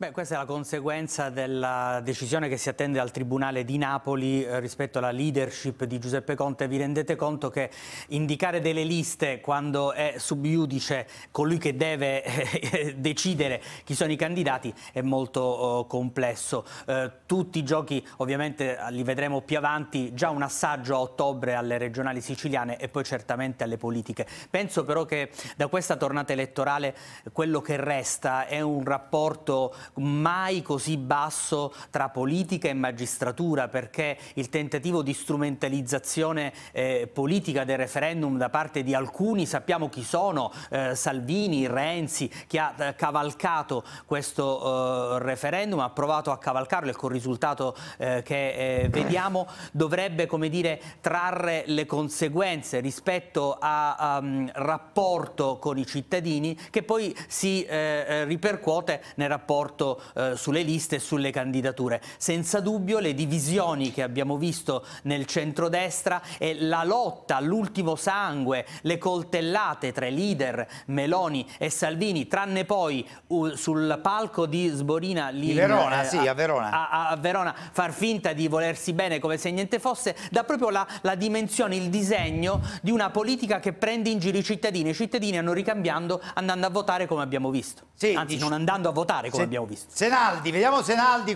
Beh, questa è la conseguenza della decisione che si attende al Tribunale di Napoli eh, rispetto alla leadership di Giuseppe Conte. Vi rendete conto che indicare delle liste quando è subiudice colui che deve eh, decidere chi sono i candidati è molto oh, complesso. Eh, tutti i giochi ovviamente eh, li vedremo più avanti, già un assaggio a ottobre alle regionali siciliane e poi certamente alle politiche. Penso però che da questa tornata elettorale eh, quello che resta è un rapporto mai così basso tra politica e magistratura perché il tentativo di strumentalizzazione eh, politica del referendum da parte di alcuni, sappiamo chi sono, eh, Salvini, Renzi, che ha eh, cavalcato questo eh, referendum, ha provato a cavalcarlo e col risultato eh, che eh, vediamo dovrebbe come dire, trarre le conseguenze rispetto a, um, rapporto con i cittadini che poi si ripercuote nel rapporto rapporto eh, sulle liste e sulle candidature. Senza dubbio le divisioni che abbiamo visto nel centrodestra e la lotta all'ultimo sangue, le coltellate tra i leader Meloni e Salvini, tranne poi uh, sul palco di Sborina lì, Verona, eh, sì, a, Verona. A, a, Verona. far finta di volersi bene come se niente fosse, dà proprio la, la dimensione, il disegno di una politica che prende in giro i cittadini. I cittadini hanno ricambiando andando a votare come abbiamo visto. Sì, Anzi, non andando a votare come se, abbiamo visto visto. Senaldi, vediamo Senaldi.